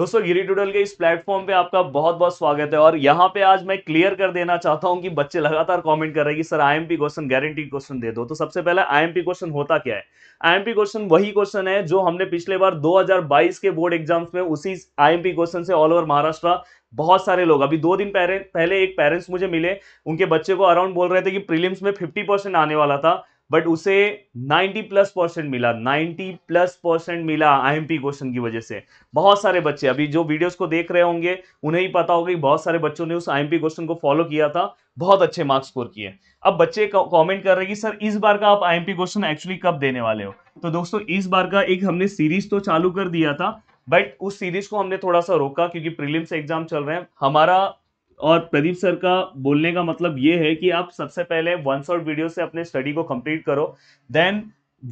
दोस्तों गिरी टूडल के इस प्लेटफॉर्म पे आपका बहुत बहुत स्वागत है और यहाँ पे आज मैं क्लियर कर देना चाहता हूँ कि बच्चे लगातार कमेंट कर रहे हैं कि sir IMP question guarantee question दे दो तो सबसे पहले आईएमपी क्वेश्चन होता क्या है आईएमपी क्वेश्चन वही क्वेश्चन है जो हमने पिछले बार दो के बोर्ड एग्जाम्स में उसी आई क्वेश्चन से ऑल ओवर महाराष्ट्र बहुत सारे लोग अभी दो दिन पहले एक पेरेंट्स मुझे मिले उनके बच्चे को अराउंड बोल रहे थे कि प्रिलियम्स में फिफ्टी परसेंट आने वाला था बट उसे 90 प्लस परसेंट मिला 90 प्लस परसेंट मिला आईएमपी क्वेश्चन की वजह से बहुत सारे बच्चे अभी जो वीडियोस को देख रहे होंगे उन्हें ही पता होगा कि बहुत सारे बच्चों ने उस आईएमपी क्वेश्चन को फॉलो किया था बहुत अच्छे मार्क्स स्कोर किए अब बच्चे कमेंट कर रहे कि सर इस बार का आप आई क्वेश्चन एक्चुअली कब देने वाले हो तो दोस्तों इस बार का एक हमने सीरीज तो चालू कर दिया था बट उस सीरीज को हमने थोड़ा सा रोका क्योंकि प्रीलिम्स एग्जाम चल रहे हैं हमारा और प्रदीप सर का बोलने का मतलब ये है कि आप सबसे पहले वन शॉर्ट वीडियो से अपने स्टडी को कंप्लीट करो देन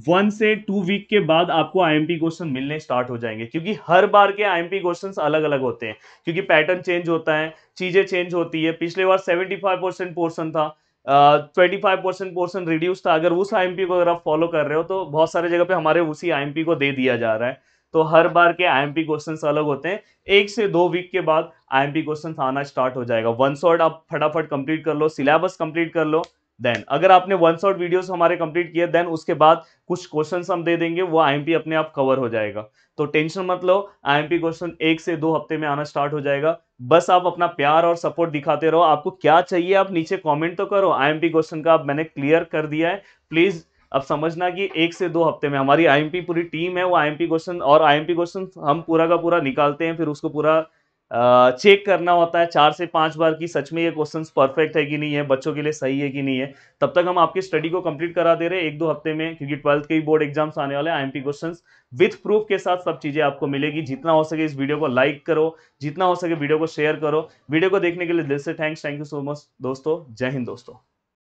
वन से टू वीक के बाद आपको आईएमपी क्वेश्चन मिलने स्टार्ट हो जाएंगे क्योंकि हर बार के आईएमपी क्वेश्चंस अलग अलग होते हैं क्योंकि पैटर्न चेंज होता है चीज़ें चेंज होती है पिछले बार सेवेंटी फाइव परसेंट पोर्सन था twenty five percent portion reduce था अगर उस आईएमपी को अगर आप फॉलो कर रहे हो तो बहुत सारे जगह पे हमारे उसी आईएमपी को दे दिया जा रहा है तो हर बार के आईएमपी क्वेश्चंस अलग होते हैं एक से दो वीक के बाद आईएमपी क्वेश्चंस आना स्टार्ट हो जाएगा वन शॉर्ट आप फटाफट कंप्लीट कर लो सिलेबस कंप्लीट कर लो देन अगर आपने वन शॉर्ट वीडियोस हमारे कंप्लीट किए देन उसके बाद कुछ क्वेश्चन हम दे देंगे वो पी अपने आप कवर हो जाएगा तो टेंशन मत लो पी क्वेश्चन एक से दो हफ्ते में आना स्टार्ट हो जाएगा बस आप अपना प्यार और सपोर्ट दिखाते रहो आपको क्या चाहिए आप नीचे कॉमेंट तो करो पी क्वेश्चन का आप मैंने क्लियर कर दिया है प्लीज़ अब समझना कि एक से दो हफ्ते में हमारी आईएमपी पूरी टीम है वो आईएमपी क्वेश्चन और आईएमपी क्वेश्चन हम पूरा का पूरा निकालते हैं फिर उसको पूरा चेक करना होता है चार से पांच बार कि सच में ये क्वेश्चन परफेक्ट है कि नहीं है बच्चों के लिए सही है कि नहीं है तब तक हम आपकी स्टडी को कंप्लीट करा दे रहे हैं एक दो हफ्ते में क्योंकि ट्वेल्थ के ही बोर्ड एग्जाम्स आने वाले हैं पी क्वेश्चन विथ प्रूफ के साथ सब चीज़ें आपको मिलेगी जितना हो सके इस वीडियो को लाइक करो जितना हो सके वीडियो को शेयर करो वीडियो को देखने के लिए दिल से thanks thank you so much दोस्तों जय हिंद दोस्तों